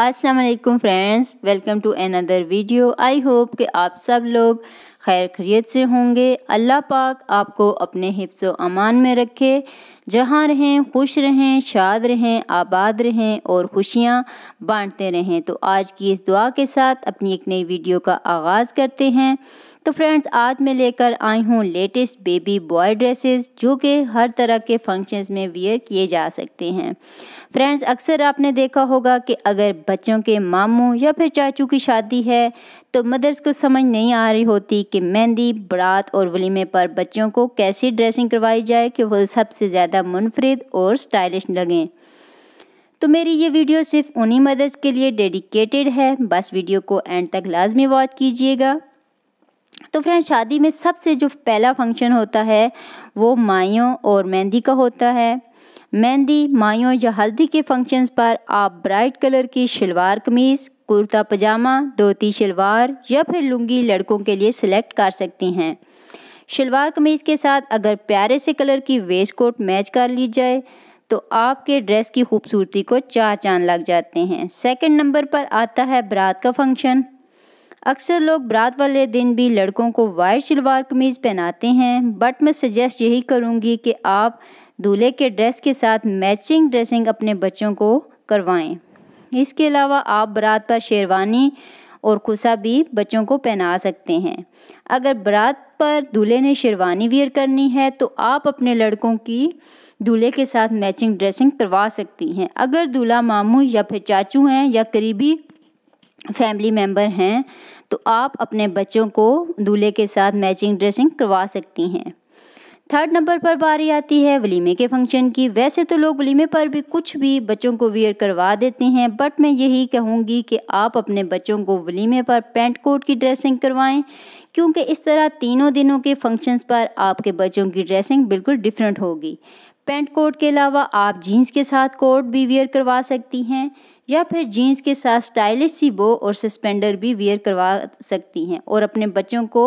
Aslam friends welcome to another video I hope कि आप सब लोग खैर खरीत से होंगे अल्लाह पाक आपको अपने हिफ्स अमान में रखे जहाँ रहें खुश रहें शाद रहें आबाद रहें और खुशियाँ बांटते रहें तो आज की इस दुआ के साथ अपनी एक नई वीडियो का आगाज़ करते हैं तो फ्रेंड्स आज मैं लेकर आई हूँ लेटेस्ट बेबी बॉय ड्रेसेस जो कि हर तरह के फंक्शंस में वियर किए जा सकते हैं फ्रेंड्स अक्सर आपने देखा होगा कि अगर बच्चों के मामू या फिर चाचू की शादी है तो मदर्स को समझ नहीं आ रही होती कि मेहंदी बारात और वलीमे पर बच्चों को कैसी ड्रेसिंग करवाई जाए कि वह सबसे ज़्यादा मुनफरद और स्टाइलिश लगें तो मेरी ये वीडियो सिर्फ उन्हीं मदर्स के लिए डेडिकेटेड है बस वीडियो को एंड तक लाजमी वॉच कीजिएगा तो फ्रेंड शादी में सबसे जो पहला फंक्शन होता है वो माइयों और मेहंदी का होता है मेहंदी माइयों या हल्दी के फंक्शंस पर आप ब्राइट कलर की शलवार कमीज़ कुर्ता पजामा धोती शलवार या फिर लुंगी लड़कों के लिए सिलेक्ट कर सकती हैं शलवार कमीज़ के साथ अगर प्यारे से कलर की वेस्ट कोट मैच कर ली जाए तो आपके ड्रेस की खूबसूरती को चार चांद लग जाते हैं सेकंड नंबर पर आता है बरात का फंक्शन अक्सर लोग बरात वाले दिन भी लड़कों को वाइट शलवार कमीज़ पहनाते हैं बट मैं सजेस्ट यही करूँगी कि आप दूल्हे के ड्रेस के साथ मैचिंग ड्रेसिंग अपने बच्चों को करवाएं इसके अलावा आप बरात पर शेरवानी और कुसा भी बच्चों को पहना सकते हैं अगर बरात पर दूल्हे ने शेरवानी वियर करनी है तो आप अपने लड़कों की दूल्हे के साथ मैचिंग ड्रेसिंग करवा सकती हैं अगर दूल्हा मामू या फिर चाचू हैं या करीबी फैमिली मेम्बर हैं तो आप अपने बच्चों को दूल्हे के साथ मैचिंग ड्रेसिंग करवा सकती हैं थर्ड नंबर पर बारी आती है वलीमे के फंक्शन की वैसे तो लोग वलीमे पर भी कुछ भी बच्चों को वियर करवा देते हैं बट मैं यही कहूँगी कि आप अपने बच्चों को वलीमे पर पेंट कोट की ड्रेसिंग करवाएं क्योंकि इस तरह तीनों दिनों के फंक्शंस पर आपके बच्चों की ड्रेसिंग बिल्कुल डिफरेंट होगी पेंट कोट के अलावा आप जीन्स के साथ कोट भी वियर करवा सकती हैं या फिर जीन्स के साथ स्टाइलिश सी बो और सस्पेंडर भी वियर करवा सकती हैं और अपने बच्चों को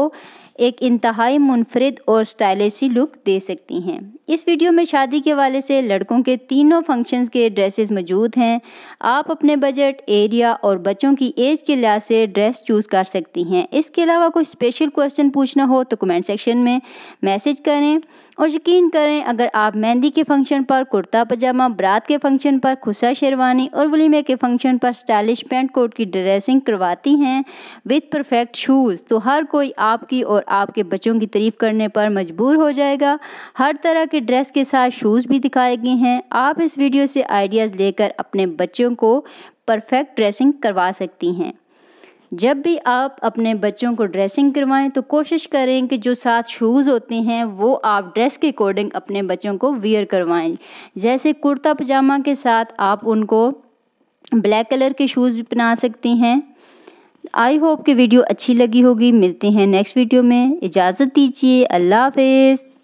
एक इंतहाई मुनफरद और स्टाइलिशी लुक दे सकती हैं इस वीडियो में शादी के वाले से लड़कों के तीनों फंक्शंस के ड्रेसेस मौजूद हैं आप अपने बजट एरिया और बच्चों की एज के लिहाज से ड्रेस चूज़ कर सकती हैं इसके अलावा कोई स्पेशल क्वेश्चन पूछना हो तो कमेंट सेक्शन में मैसेज करें और यकीन करें अगर आप मेहंदी के फंक्शन पर कुर्ता पजामा बरात के फंक्शन पर खुसा शेरवानी और वलीमे के फंक्शन पर स्टाइलिश पेंट कोट की ड्रेसिंग करवाती हैं विद परफेक्ट शूज़ तो हर कोई आपकी और आपके बच्चों की तारीफ़ करने पर मजबूर हो जाएगा हर तरह के ड्रेस के साथ शूज़ भी दिखाए गए हैं आप इस वीडियो से आइडियाज़ लेकर अपने बच्चों को परफेक्ट ड्रेसिंग करवा सकती हैं जब भी आप अपने बच्चों को ड्रेसिंग करवाएं तो कोशिश करें कि जो साथ शूज़ होते हैं वो आप ड्रेस के अकॉर्डिंग अपने बच्चों को वियर करवाएं जैसे कुर्ता पजामा के साथ आप उनको ब्लैक कलर के शूज़ भी पहना सकती हैं आई होप कि वीडियो अच्छी लगी होगी मिलते हैं नेक्स्ट वीडियो में इजाज़त दीजिए अल्लाह हाफिज़